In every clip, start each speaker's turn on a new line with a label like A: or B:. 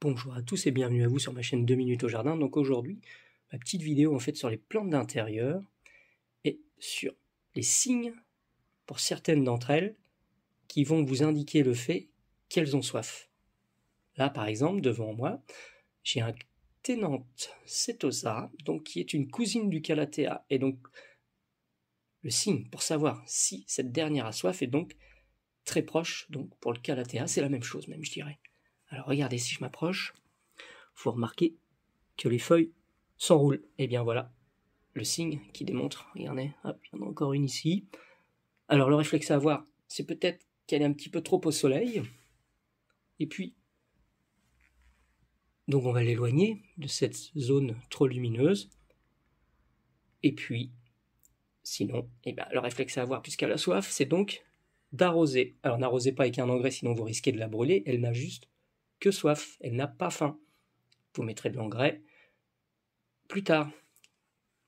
A: Bonjour à tous et bienvenue à vous sur ma chaîne 2 minutes au jardin. Donc aujourd'hui, ma petite vidéo en fait sur les plantes d'intérieur et sur les signes pour certaines d'entre elles qui vont vous indiquer le fait qu'elles ont soif. Là par exemple, devant moi, j'ai un ténante Cetosa donc qui est une cousine du calathea et donc le signe pour savoir si cette dernière a soif est donc très proche donc pour le calathea, c'est la même chose même je dirais. Alors regardez, si je m'approche, vous remarquez que les feuilles s'enroulent. Et eh bien voilà, le signe qui démontre, regardez, hop, il y en a encore une ici. Alors le réflexe à avoir, c'est peut-être qu'elle est un petit peu trop au soleil. Et puis, donc on va l'éloigner de cette zone trop lumineuse. Et puis, sinon, et eh bien le réflexe à avoir puisqu'elle a soif, c'est donc d'arroser. Alors n'arrosez pas avec un engrais, sinon vous risquez de la brûler. Elle n'a juste que soif, elle n'a pas faim. Vous mettrez de l'engrais plus tard,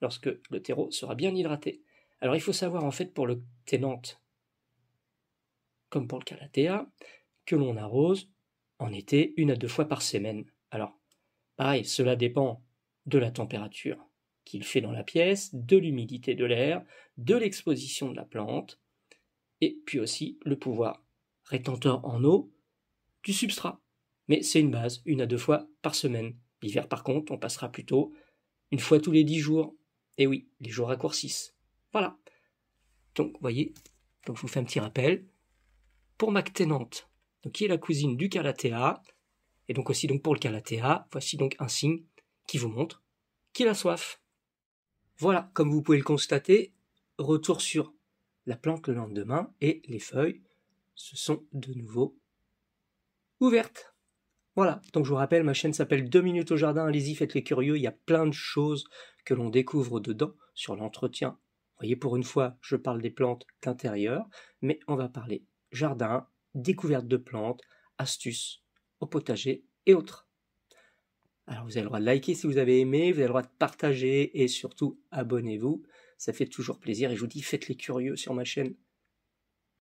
A: lorsque le terreau sera bien hydraté. Alors il faut savoir en fait pour le ténante, comme pour le calathea, que l'on arrose en été une à deux fois par semaine. Alors, pareil, cela dépend de la température qu'il fait dans la pièce, de l'humidité de l'air, de l'exposition de la plante, et puis aussi le pouvoir rétenteur en eau du substrat mais c'est une base, une à deux fois par semaine. L'hiver, par contre, on passera plutôt une fois tous les dix jours. Et eh oui, les jours raccourcissent. Voilà. Donc, vous voyez, donc je vous fais un petit rappel. Pour Mac qui est la cousine du Calathea, et donc aussi donc pour le Calathea, voici donc un signe qui vous montre qu'il a soif. Voilà, comme vous pouvez le constater, retour sur la plante le lendemain et les feuilles se sont de nouveau ouvertes. Voilà, donc je vous rappelle, ma chaîne s'appelle 2 minutes au jardin, allez-y, faites les curieux, il y a plein de choses que l'on découvre dedans sur l'entretien. Vous voyez, pour une fois, je parle des plantes d'intérieur, mais on va parler jardin, découverte de plantes, astuces au potager et autres. Alors vous avez le droit de liker si vous avez aimé, vous avez le droit de partager et surtout abonnez-vous, ça fait toujours plaisir et je vous dis faites les curieux sur ma chaîne.